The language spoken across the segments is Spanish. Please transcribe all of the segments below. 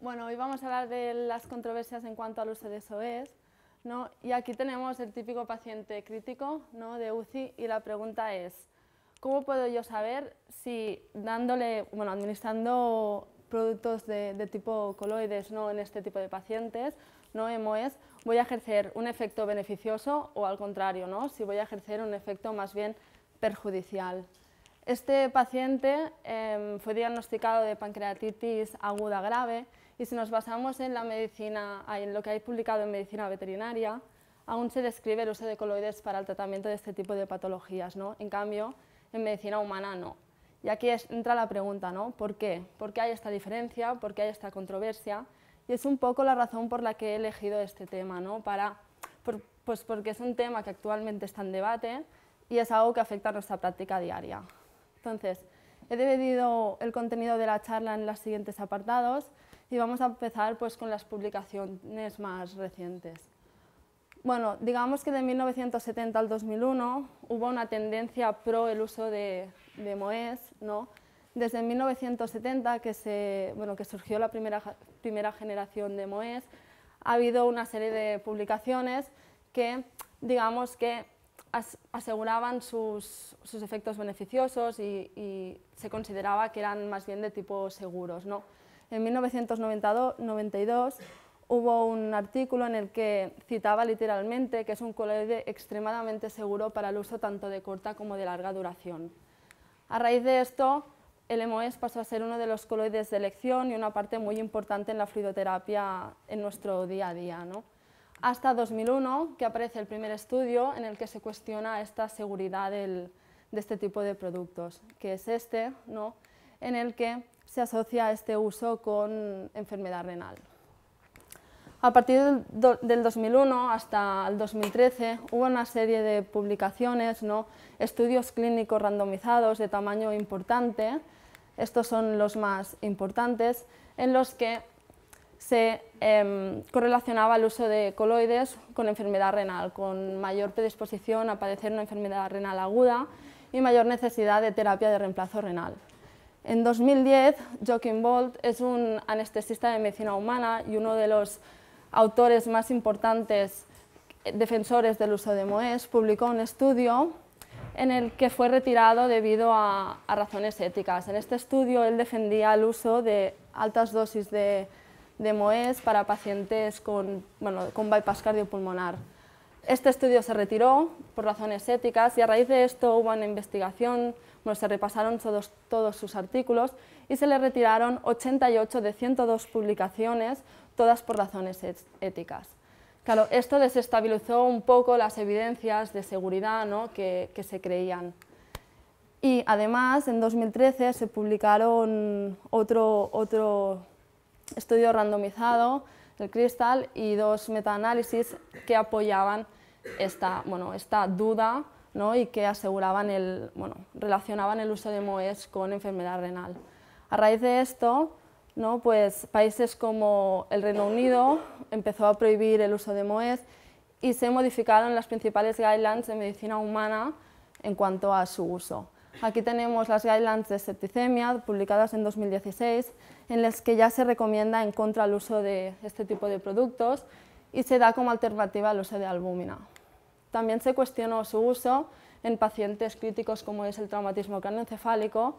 Bueno, hoy vamos a hablar de las controversias en cuanto al uso de SOEs. ¿no? Y aquí tenemos el típico paciente crítico de UCI y la pregunta es, ¿cómo puedo yo saber si dándole, bueno, administrando productos de, tipo coloides ¿no? en este tipo de pacientes, ¿no? MOEs, voy a ejercer un efecto beneficioso o al contrario, ¿no? si voy a ejercer un efecto más bien perjudicial. Este paciente em, fue diagnosticado de pancreatitis aguda grave y si nos basamos en la medicina, en lo que hay publicado en medicina veterinaria, aún se describe el uso de coloides para el tratamiento de este tipo de patologías, ¿no? En cambio, en medicina humana no. Y aquí entra la pregunta, ¿no? ¿Por qué? ¿Por qué hay esta diferencia? ¿Por qué hay esta controversia? Y es un poco la razón por la que he elegido este tema, ¿no? Para, pues porque es un tema que actualmente está en debate y es algo que afecta a nuestra práctica diaria. Entonces, he dividido el contenido de la charla en los siguientes apartados y vamos a empezar pues, con las publicaciones más recientes. Bueno, digamos que de 1970 al 2001 hubo una tendencia pro el uso de, de MOES, ¿no? Desde 1970, que, surgió la primera, generación de MOES, ha habido una serie de publicaciones que, digamos que aseguraban sus, sus, efectos beneficiosos y, y, se consideraba que eran más bien de tipo seguros, ¿no? En 1992 hubo un artículo en el que citaba literalmente que es un coloide extremadamente seguro para el uso tanto de corta como de larga duración. A raíz de esto, el MOS e pasó a ser uno de los coloides de elección y una parte muy importante en la fluidoterapia en nuestro día a día. ¿no? Hasta 2001, que aparece el primer estudio en el que se cuestiona esta seguridad de este tipo de productos, que es este, ¿no? en el que se asocia este uso con enfermedad renal. A partir del 2001 hasta el 2013 hubo una serie de publicaciones, ¿no? estudios clínicos randomizados de tamaño importante, estos son los más importantes, en los que se em, correlacionaba el uso de coloides con enfermedad renal, con mayor predisposición a padecer una enfermedad renal aguda y mayor necesidad de terapia de reemplazo renal. En 2010, Joachim Bolt es un anestesista de medicina humana y uno de los autores más importantes defensores del uso de MOES, publicó un estudio en el que fue retirado debido a, razones éticas. En este estudio él defendía el uso de altas dosis de, de MOES para pacientes con, bueno, con bypass cardiopulmonar. Este estudio se retiró por razones éticas y a raíz de esto hubo una investigación bueno, se repasaron todos, sus artículos y se le retiraron 88 de 102 publicaciones, todas por razones éticas. Claro, esto desestabilizó un poco las evidencias de seguridad que, se creían. Y además, en 2013 se publicaron otro, otro estudio randomizado, el CRISTAL, y dos metaanálisis que apoyaban esta duda y que aseguraban el, relacionaban el uso de MOES con enfermedad renal. A raíz de esto, ¿no? pues países como el Reino Unido empezó a prohibir el uso de MOES y se modificaron las principales guidelines de medicina humana en cuanto a su uso. Aquí tenemos las guidelines de septicemia publicadas en 2016, en las que ya se recomienda en contra el uso de este tipo de productos y se da como alternativa al uso de albúmina. También se cuestionó su uso en pacientes críticos como es el traumatismo craneoencefálico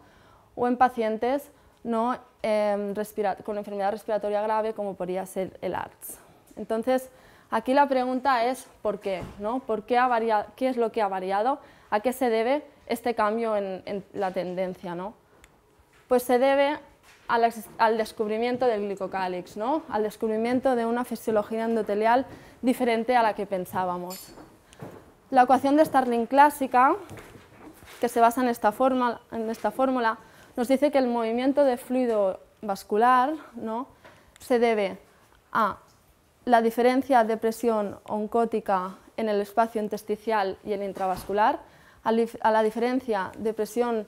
o en pacientes no, em, con enfermedad respiratoria grave como podría ser el ARTS. Entonces, aquí la pregunta es ¿por qué? ¿no? qué, es lo que ha variado? ¿A qué se debe este cambio en, la tendencia? Pues se debe al, descubrimiento del glicocálix, al descubrimiento de una fisiología endotelial diferente a la que pensábamos. La ecuación de Starling clásica, que se basa en esta, fórmula, nos dice que el movimiento de fluido vascular ¿no? se debe a la diferencia de presión oncótica en el espacio intersticial y el intravascular, a la diferencia de presión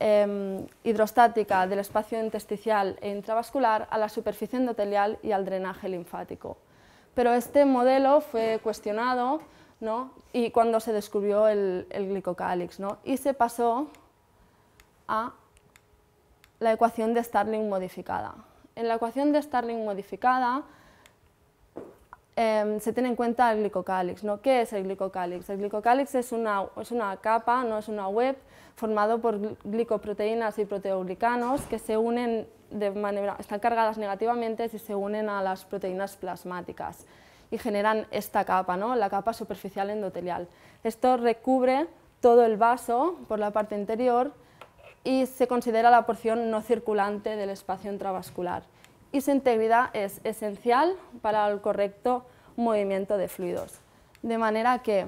em, hidrostática del espacio intersticial e intravascular, a la superficie endotelial y al drenaje linfático. Pero este modelo fue cuestionado y cuando se descubrió el, glicocálix. ¿no? Y se pasó a la ecuación de Starling modificada. En la ecuación de Starling modificada em, se tiene en cuenta el glicocálix. ¿no? ¿Qué es el glicocálix? El glicocálix es una, capa, no es una web, formado por glicoproteínas y proteoglicanos que se unen están cargadas negativamente y se unen a las proteínas plasmáticas y generan esta capa, ¿no? la capa superficial endotelial. Esto recubre todo el vaso por la parte interior y se considera la porción no circulante del espacio intravascular. Y su integridad es esencial para el correcto movimiento de fluidos. De manera que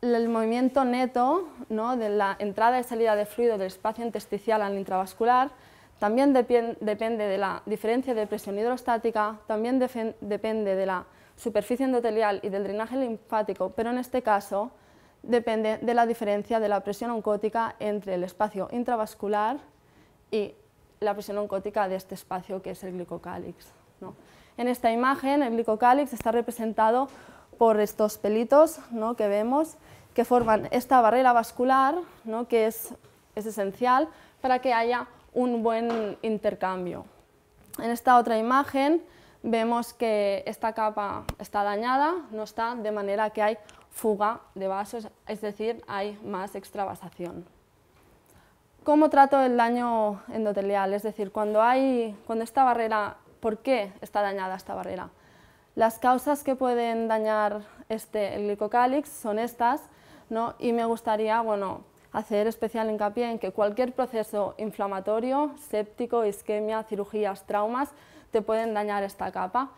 el movimiento neto de la entrada y salida de fluido del espacio intersticial al intravascular también depende de la diferencia de presión hidrostática, también depende de la superficie endotelial y del drenaje linfático, pero en este caso depende de la diferencia de la presión oncótica entre el espacio intravascular y la presión oncótica de este espacio que es el glicocálix. En esta imagen el glicocálix está representado por estos pelitos que vemos que forman esta barrera vascular ¿no? que es esencial para que haya un buen intercambio. En esta otra imagen vemos que esta capa está dañada, no está, de manera que hay fuga de vasos, es decir, hay más extravasación. ¿Cómo trato el daño endotelial? Es decir, cuando, hay, cuando esta barrera, ¿por qué está dañada esta barrera? Las causas que pueden dañar este, el glicocálix son estas, y me gustaría hacer especial hincapié en que cualquier proceso inflamatorio, séptico, isquemia, cirugías, traumas, te pueden dañar esta capa.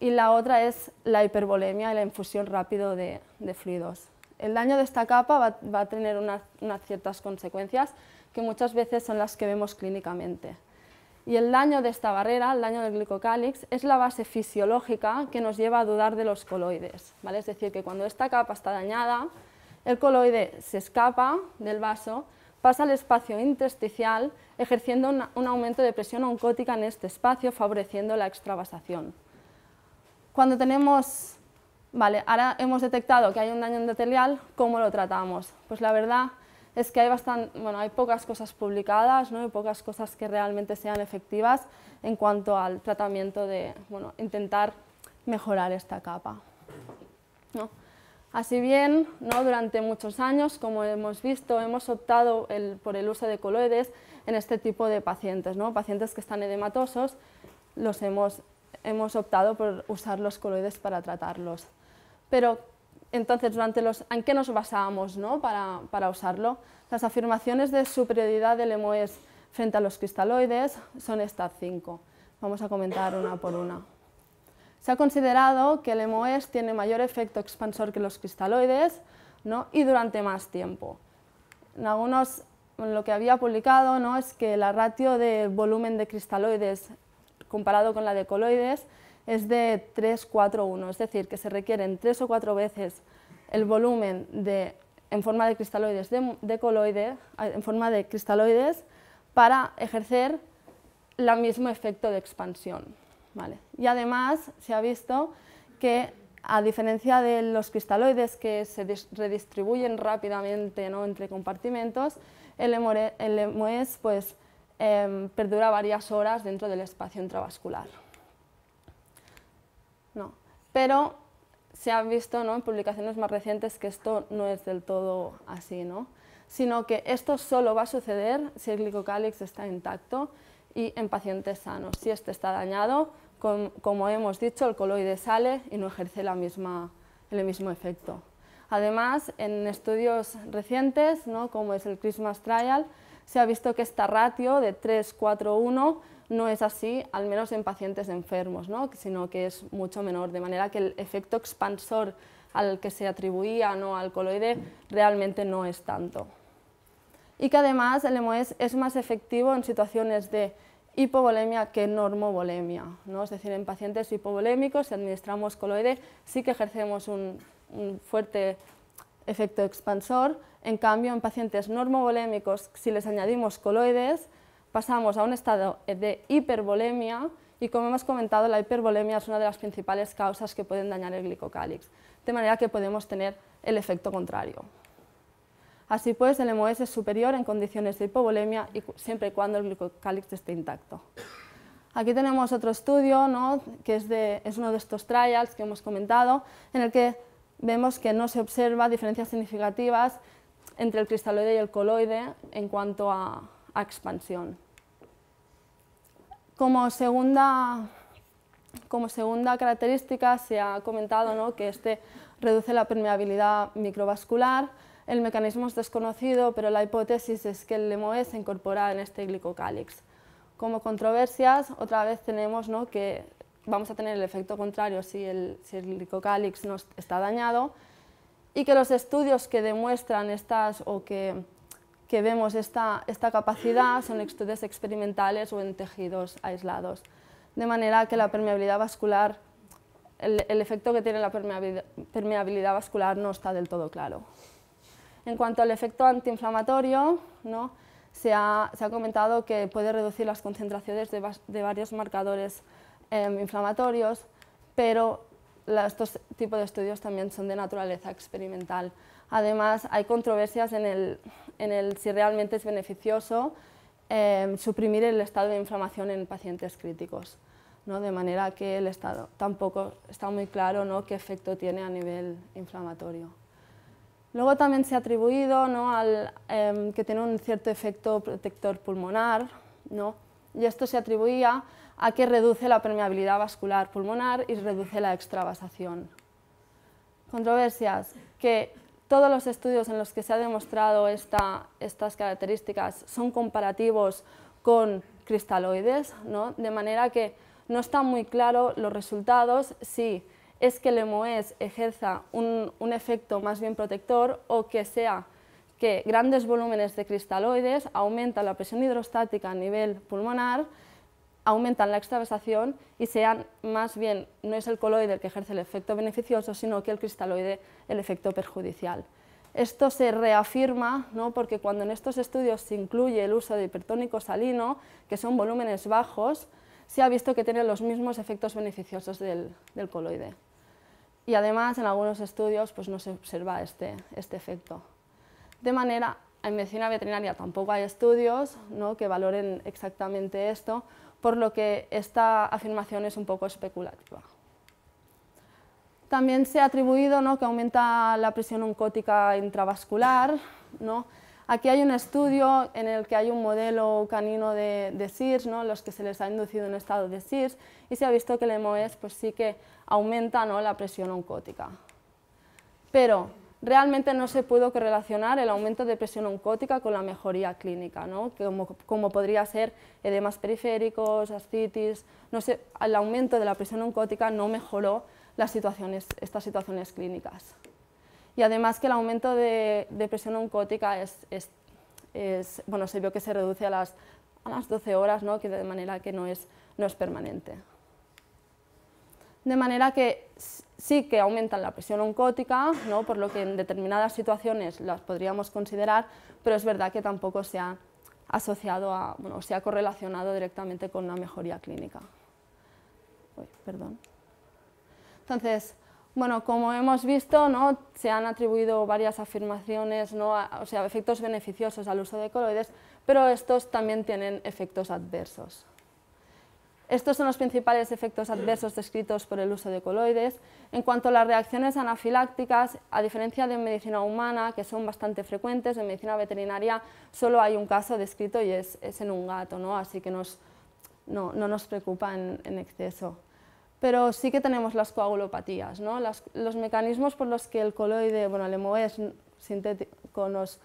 Y la otra es la hipervolemia y la infusión rápido de, fluidos. El daño de esta capa va, a tener unas ciertas consecuencias que muchas veces son las que vemos clínicamente. Y el daño de esta barrera, el daño del glicocálix, es la base fisiológica que nos lleva a dudar de los coloides. ¿vale? Es decir, que cuando esta capa está dañada, el coloide se escapa del vaso pasa al espacio intersticial, ejerciendo un, aumento de presión oncótica en este espacio, favoreciendo la extravasación. Cuando tenemos, vale, ahora hemos detectado que hay un daño endotelial, ¿cómo lo tratamos? Pues la verdad es que hay, bastante, bueno, hay pocas cosas publicadas, ¿no? pocas cosas que realmente sean efectivas en cuanto al tratamiento de, bueno, intentar mejorar esta capa. ¿no? Así bien, durante muchos años, como hemos visto, hemos optado por el uso de coloides en este tipo de pacientes, pacientes que están edematosos, los hemos, optado por usar los coloides para tratarlos. Pero entonces, durante ¿en qué nos basamos para, usarlo? Las afirmaciones de superioridad del MOES frente a los cristaloides son estas cinco. Vamos a comentar una por una. Se ha considerado que el MOS e tiene mayor efecto expansor que los cristaloides y durante más tiempo. En algunos, lo que había publicado ¿no? es que la ratio de volumen de cristaloides comparado con la de coloides es de 3-4-1, es decir, que se requieren tres o cuatro veces el volumen de, en forma de cristaloides en forma de cristaloides para ejercer el mismo efecto de expansión. Y además se ha visto que a diferencia de los cristaloides que se redistribuyen rápidamente entre compartimentos, el, MES pues, em, perdura varias horas dentro del espacio intravascular. No. Pero se ha visto en publicaciones más recientes que esto no es del todo así, sino que esto solo va a suceder si el glicocálix está intacto y en pacientes sanos. Si este está dañado, como hemos dicho, el coloide sale y no ejerce la misma, el mismo efecto. Además, en estudios recientes, ¿no? como es el Christmas Trial, se ha visto que esta ratio de 3-4-1 no es así, al menos en pacientes enfermos, ¿no? sino que es mucho menor, de manera que el efecto expansor al que se atribuía ¿no? al coloide realmente no es tanto. Y que además el MOS es más efectivo en situaciones de hipovolemia que normovolemia. ¿no? Es decir, en pacientes hipovolémicos, si administramos coloide, sí que ejercemos un, fuerte efecto expansor. En cambio, en pacientes normovolémicos, si les añadimos coloides, pasamos a un estado de hipervolemia y como hemos comentado, la hipervolemia es una de las principales causas que pueden dañar el glicocálix, de manera que podemos tener el efecto contrario. Así pues, el MOS es superior en condiciones de hipovolemia y siempre y cuando el glucocálix esté intacto. Aquí tenemos otro estudio, ¿no? que es, uno de estos trials que hemos comentado, en el que vemos que no se observa diferencias significativas entre el cristaloide y el coloide en cuanto a, expansión. Como segunda, característica se ha comentado ¿no? que este reduce la permeabilidad microvascular, el mecanismo es desconocido, pero la hipótesis es que el LEMOE se incorpora en este glicocálix. Como controversias, otra vez tenemos que vamos a tener el efecto contrario si el, glicocálix no está dañado y que los estudios que demuestran estas o que, vemos esta, capacidad son estudios experimentales o en tejidos aislados. De manera que la permeabilidad vascular el, efecto que tiene la permeabilidad, vascular no está del todo claro. En cuanto al efecto antiinflamatorio, se, ha, comentado que puede reducir las concentraciones de, varios marcadores em, inflamatorios, pero estos tipos de estudios también son de naturaleza experimental. Además, hay controversias en el, si realmente es beneficioso em, suprimir el estado de inflamación en pacientes críticos. de manera que el estado tampoco está muy claro qué efecto tiene a nivel inflamatorio. Luego también se ha atribuido em, que tiene un cierto efecto protector pulmonar, ¿no? y esto se atribuía a que reduce la permeabilidad vascular pulmonar y reduce la extravasación. Controversias, que todos los estudios en los que se ha demostrado estas características son comparativos con cristaloides, de manera que no están muy claros los resultados Sí es que el MOES ejerza un, efecto más bien protector o que sea que grandes volúmenes de cristaloides aumentan la presión hidrostática a nivel pulmonar, aumentan la extravasación y sean más bien, no es el coloide el que ejerce el efecto beneficioso, sino que el cristaloide el efecto perjudicial. Esto se reafirma ¿no? porque cuando en estos estudios se incluye el uso de hipertónico salino, que son volúmenes bajos, se ha visto que tienen los mismos efectos beneficiosos del coloide y además en algunos estudios pues, no se observa este, este efecto. De manera, en medicina veterinaria tampoco hay estudios que valoren exactamente esto, por lo que esta afirmación es un poco especulativa. También se ha atribuido que aumenta la presión oncótica intravascular, ¿no? Aquí hay un estudio en el que hay un modelo canino de, SIRS, los que se les ha inducido un estado de SIRS, y se ha visto que el MOES pues, sí que aumenta la presión oncótica. Pero realmente no se pudo correlacionar el aumento de presión oncótica con la mejoría clínica, como, podría ser edemas periféricos, ascitis, el aumento de la presión oncótica no mejoró las situaciones, estas situaciones clínicas. Y además que el aumento de, presión oncótica bueno, se vio que se reduce a las, a 12 horas, que de manera que no es, permanente. De manera que sí que aumenta la presión oncótica, por lo que en determinadas situaciones las podríamos considerar, pero es verdad que tampoco se ha asociado bueno, se ha correlacionado directamente con una mejoría clínica. Entonces, bueno, como hemos visto, se han atribuido varias afirmaciones, o sea, efectos beneficiosos al uso de coloides, pero estos también tienen efectos adversos. Estos son los principales efectos adversos descritos por el uso de coloides. En cuanto a las reacciones anafilácticas, a diferencia de medicina humana, que son bastante frecuentes, en medicina veterinaria solo hay un caso descrito y es, en un gato, así que no, nos preocupa en exceso pero sí que tenemos las coagulopatías, los mecanismos por los que el coloide, bueno, el sintético nos,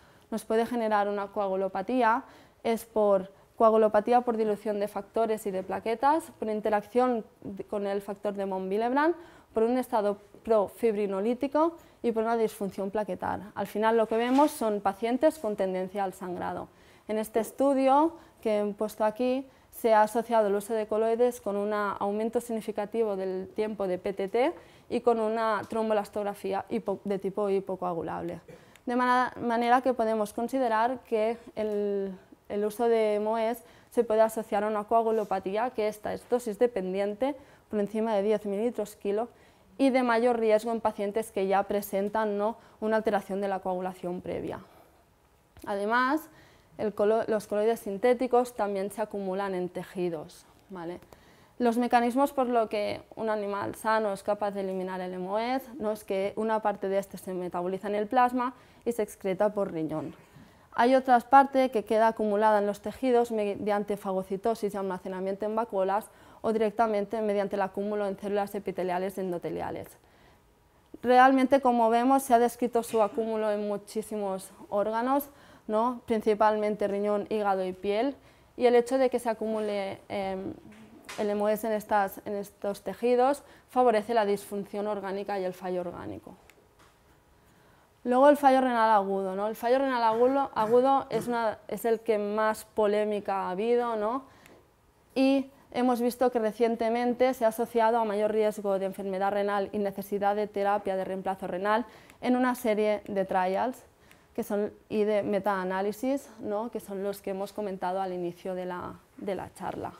puede generar una coagulopatía es por coagulopatía por dilución de factores y de plaquetas, por interacción con el factor de von Willebrand, por un estado profibrinolítico y por una disfunción plaquetar. Al final lo que vemos son pacientes con tendencia al sangrado. En este estudio que he puesto aquí, se ha asociado el uso de coloides con un aumento significativo del tiempo de PTT y con una trombolastografía de tipo hipocoagulable. De manera que podemos considerar que el, uso de MOES se puede asociar a una coagulopatía que esta es dosis dependiente por encima de 10 mililitros kilo y de mayor riesgo en pacientes que ya presentan ¿no? una alteración de la coagulación previa. Además, los coloides sintéticos también se acumulan en tejidos. Los mecanismos por los que un animal sano es capaz de eliminar el hemoed no es que una parte de este se metaboliza en el plasma y se excreta por riñón. Hay otra parte que queda acumulada en los tejidos mediante fagocitosis y almacenamiento en vacuolas o directamente mediante el acúmulo en células epiteliales endoteliales. Realmente, como vemos, se ha descrito su acúmulo en muchísimos órganos, ¿no? principalmente riñón, hígado y piel, y el hecho de que se acumule em, el MOS en, estos tejidos favorece la disfunción orgánica y el fallo orgánico. Luego el fallo renal agudo. El fallo renal agudo, es, el que más polémica ha habido y hemos visto que recientemente se ha asociado a mayor riesgo de enfermedad renal y necesidad de terapia de reemplazo renal en una serie de trials que son, y de metaanálisis, ¿no? que son los que hemos comentado al inicio de la, charla.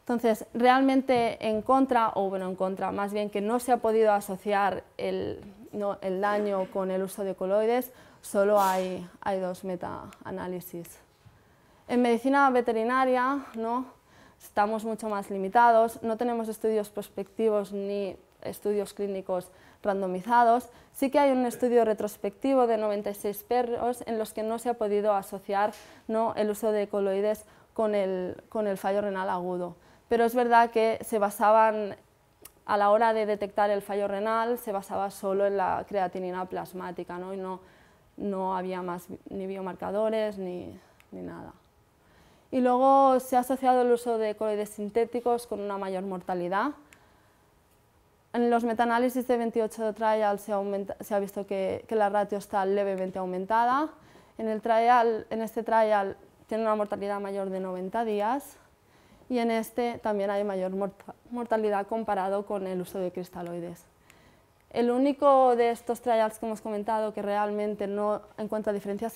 Entonces, realmente en contra, o bueno, en contra, más bien que no se ha podido asociar el, daño con el uso de coloides, solo hay, hay dos metaanálisis. En medicina veterinaria ¿no? estamos mucho más limitados, no tenemos estudios prospectivos ni estudios clínicos randomizados. Sí que hay un estudio retrospectivo de 96 perros en los que no se ha podido asociar ¿no? el uso de coloides con el, con el fallo renal agudo. Pero es verdad que se basaban a la hora de detectar el fallo renal se basaba solo en la creatinina plasmática ¿no? y no, no había más ni biomarcadores ni, ni, nada. Y luego se ha asociado el uso de coloides sintéticos con una mayor mortalidad en los metaanálisis de 28 trials se, ha visto que, la ratio está levemente aumentada. En, el trial, en este trial tiene una mortalidad mayor de 90 días y en este también hay mayor mortalidad comparado con el uso de cristaloides. El único de estos trials que hemos comentado que realmente no encuentra diferencias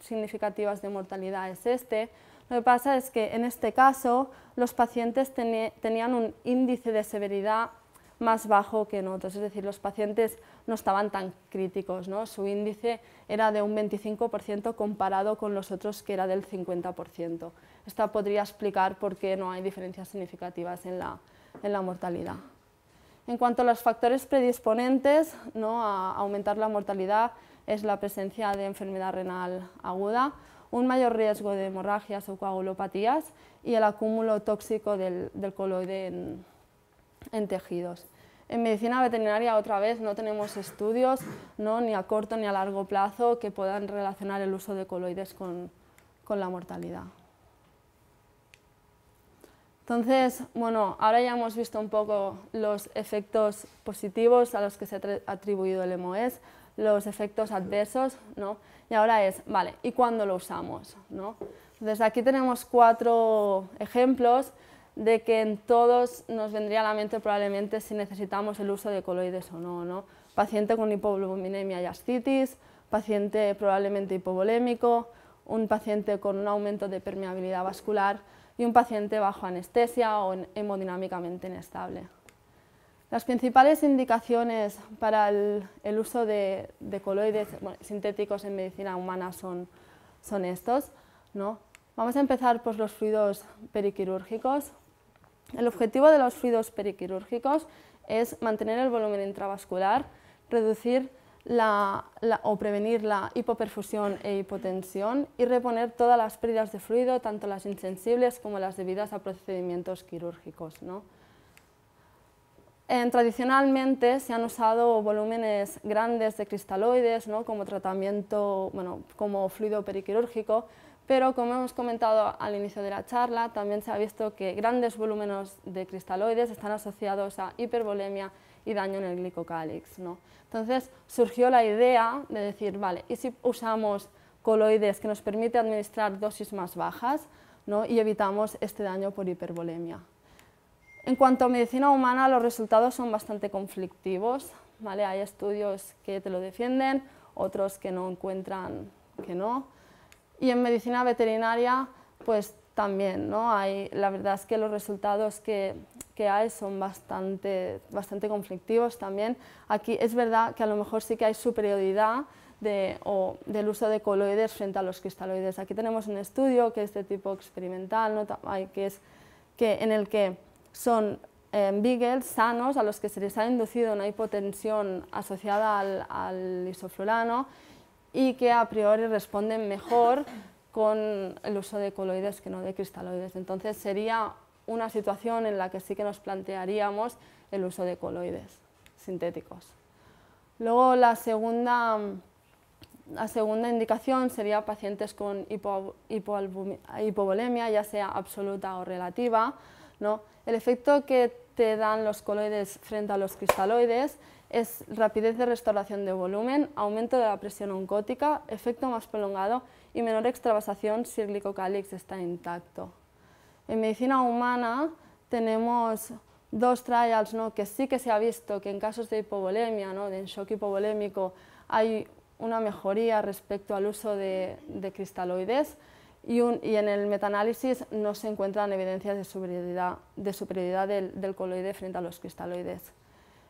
significativas de mortalidad es este. Lo que pasa es que en este caso los pacientes tenían un índice de severidad más bajo que en otros, es decir, los pacientes no estaban tan críticos, su índice era de un 25% comparado con los otros que era del 50%. esto podría explicar por qué no hay diferencias significativas en la, en la mortalidad. En cuanto a los factores predisponentes a aumentar la mortalidad es la presencia de enfermedad renal aguda, un mayor riesgo de hemorragias o coagulopatías y el acúmulo tóxico del, coloide en tejidos. En medicina veterinaria otra vez no tenemos estudios, ¿no? ni a corto ni a largo plazo, que puedan relacionar el uso de coloides con, con la mortalidad. Entonces, bueno, ahora ya hemos visto un poco los efectos positivos a los que se ha atribuido el MOS, e los efectos adversos, ¿no? Y ahora es, vale, ¿y cuándo lo usamos? ¿no? Entonces aquí tenemos cuatro ejemplos de que en todos nos vendría a la mente probablemente si necesitamos el uso de coloides o no. Paciente con hipovoluminemia y ascitis, paciente probablemente hipovolémico, un paciente con un aumento de permeabilidad vascular y un paciente bajo anestesia o hemodinámicamente inestable. Las principales indicaciones para el, uso de, coloides sintéticos en medicina humana son, son estos. ¿no? Vamos a empezar por los fluidos periquirúrgicos, el objetivo de los fluidos periquirúrgicos es mantener el volumen intravascular, reducir o prevenir la hipoperfusión e hipotensión y reponer todas las pérdidas de fluido, tanto las insensibles como las debidas a procedimientos quirúrgicos. tradicionalmente se han usado volúmenes grandes de cristaloides como tratamiento, como fluido periquirúrgico, pero como hemos comentado al inicio de la charla, también se ha visto que grandes volúmenes de cristaloides están asociados a hipervolemia y daño en el glicocálix. Entonces surgió la idea de decir, vale, ¿y si usamos coloides que nos permite administrar dosis más bajas y evitamos este daño por hipervolemia? En cuanto a medicina humana, los resultados son bastante conflictivos. Hay estudios que te lo defienden, otros que no encuentran que no. Y en medicina veterinaria, pues también, ¿no? Hay, la verdad es que los resultados que, que, hay son bastante, bastante conflictivos también. Aquí es verdad que a lo mejor sí que hay superioridad de, o del uso de coloides frente a los cristaloides. Aquí tenemos un estudio que es de tipo experimental, ¿no? que es, que, en el que son eh, beagles sanos a los que se les ha inducido una hipotensión asociada al, al isoflurano y que a priori responden mejor con el uso de coloides que no de cristaloides. Entonces sería una situación en la que sí que nos plantearíamos el uso de coloides sintéticos. Luego la segunda, la segunda indicación sería pacientes con hipo, hipovolemia, ya sea absoluta o relativa. ¿no? El efecto que te dan los coloides frente a los cristaloides, es rapidez de restauración de volumen, aumento de la presión oncótica, efecto más prolongado y menor extravasación si el glicocálix está intacto. En medicina humana tenemos dos trials ¿no? que sí que se ha visto que en casos de hipovolemia, ¿no? de shock hipovolémico, hay una mejoría respecto al uso de cristaloides y, en el metaanálisis no se encuentran evidencias de superioridad, superioridad del, coloide frente a los cristaloides.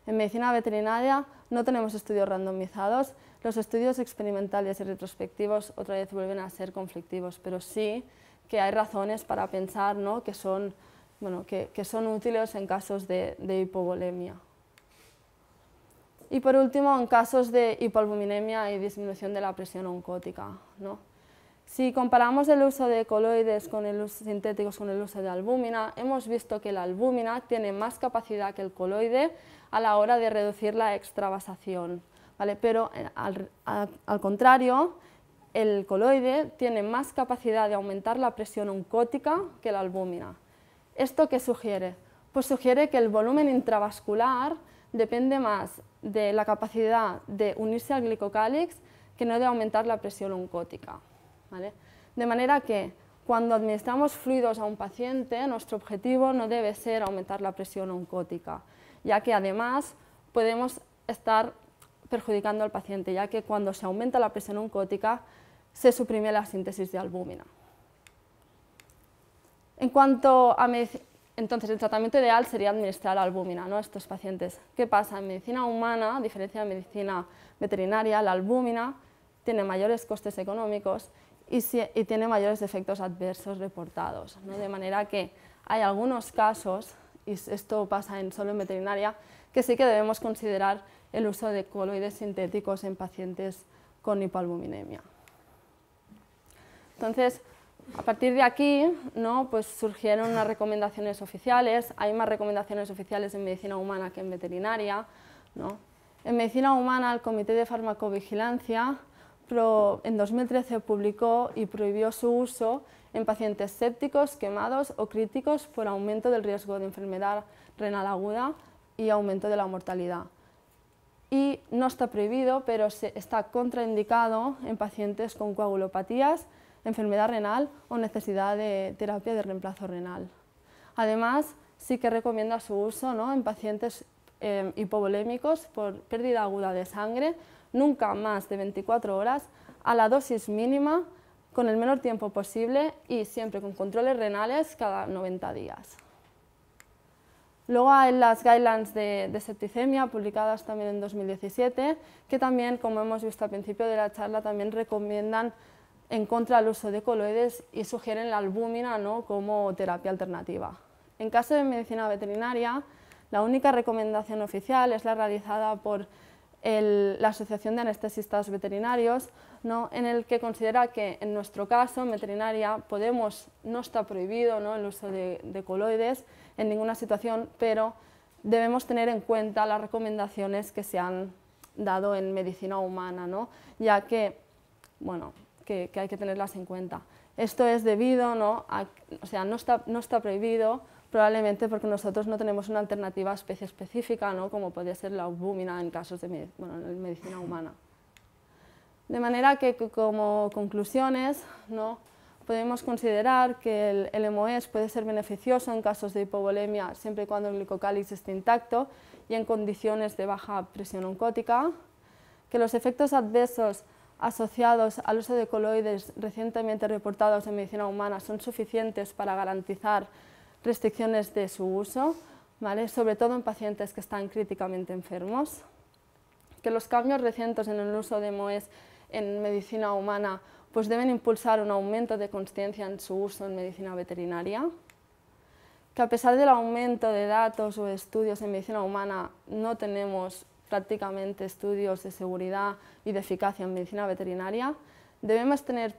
En medicina veterinaria no tenemos estudios randomizados, los estudios experimentales y retrospectivos otra vez vuelven a ser conflictivos, pero sí que hay razones para pensar ¿no? que, son, bueno, que, que, son útiles en casos de, de hipovolemia. Y por último, en casos de hipoalbuminemia y disminución de la presión oncótica. ¿no? Si comparamos el uso de coloides con el uso sintéticos con el uso de albúmina, hemos visto que la albúmina tiene más capacidad que el coloide a la hora de reducir la extravasación, ¿vale? pero eh, al, contrario, el coloide tiene más capacidad de aumentar la presión oncótica que la albúmina. ¿Esto qué sugiere? Pues sugiere que el volumen intravascular depende más de la capacidad de unirse al glicocálix que no de aumentar la presión oncótica. De manera que cuando administramos fluidos a un paciente, nuestro objetivo no debe ser aumentar la presión oncótica, ya que además podemos estar perjudicando al paciente, ya que cuando se aumenta la presión oncótica se suprime la síntesis de albúmina. En cuanto a entonces el tratamiento ideal sería administrar albúmina a estos pacientes. ¿Qué pasa? En medicina humana, a diferencia de medicina veterinaria, la albúmina tiene mayores costes económicos y, tiene mayores efectos adversos reportados. ¿no? De manera que hay algunos casos, y esto pasa en solo en veterinaria, que sí que debemos considerar el uso de coloides sintéticos en pacientes con hipalbuminemia. Entonces, a partir de aquí, ¿no? pues surgieron unas recomendaciones oficiales, hay más recomendaciones oficiales en medicina humana que en veterinaria. ¿no? En medicina humana, el Comité de Farmacovigilancia en 2013 publicó y prohibió su uso en pacientes sépticos, quemados o críticos por aumento del riesgo de enfermedad renal aguda y aumento de la mortalidad. Y no está prohibido, pero está contraindicado en pacientes con coagulopatías, enfermedad renal o necesidad de terapia de reemplazo renal. Además, sí que recomienda su uso ¿no? en pacientes eh, hipovolémicos por pérdida aguda de sangre nunca más de 24 horas, a la dosis mínima, con el menor tiempo posible y siempre con controles renales cada 90 días. Luego hay las guidelines de, septicemia publicadas también en 2017, que también, como hemos visto al principio de la charla, también recomiendan en contra el uso de coloides y sugieren la albúmina ¿no? como terapia alternativa. En caso de medicina veterinaria, la única recomendación oficial es la realizada por la Asociación de Anestesistas Veterinarios, ¿no? en el que considera que en nuestro caso, en veterinaria, podemos, no está prohibido el uso de, coloides en ninguna situación, pero debemos tener en cuenta las recomendaciones que se han dado en medicina humana, ya que, hay que tenerlas en cuenta. Esto es debido, o sea, no está prohibido, probablemente porque nosotros no tenemos una alternativa especie específica, ¿no? como podría ser la albúmina en casos de en medicina humana. De manera que como conclusiones ¿no? podemos considerar que el LMOES puede ser beneficioso en casos de hipovolemia siempre y cuando el glicocálix esté intacto y en condiciones de baja presión oncótica, que los efectos adversos asociados al uso de coloides recientemente reportados en medicina humana son suficientes para garantizar restricciones de su uso, sobre todo en pacientes que están críticamente enfermos. Que los cambios recientes en el uso de MOES en medicina humana pues deben impulsar un aumento de conciencia en su uso en medicina veterinaria, que a pesar del aumento de datos o estudios en medicina humana, no tenemos prácticamente estudios de seguridad y de eficacia en medicina veterinaria, debemos tener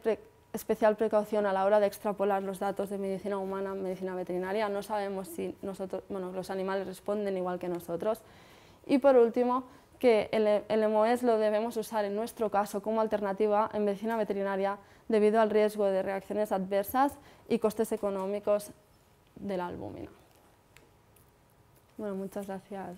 especial precaución a la hora de extrapolar los datos de medicina humana, medicina veterinaria. No sabemos si nosotros, bueno, los animales responden igual que nosotros. Y por último, que el, el e lo debemos usar en nuestro caso como alternativa en medicina veterinaria debido al riesgo de reacciones adversas y costes económicos de la albúmina. Bueno, muchas gracias.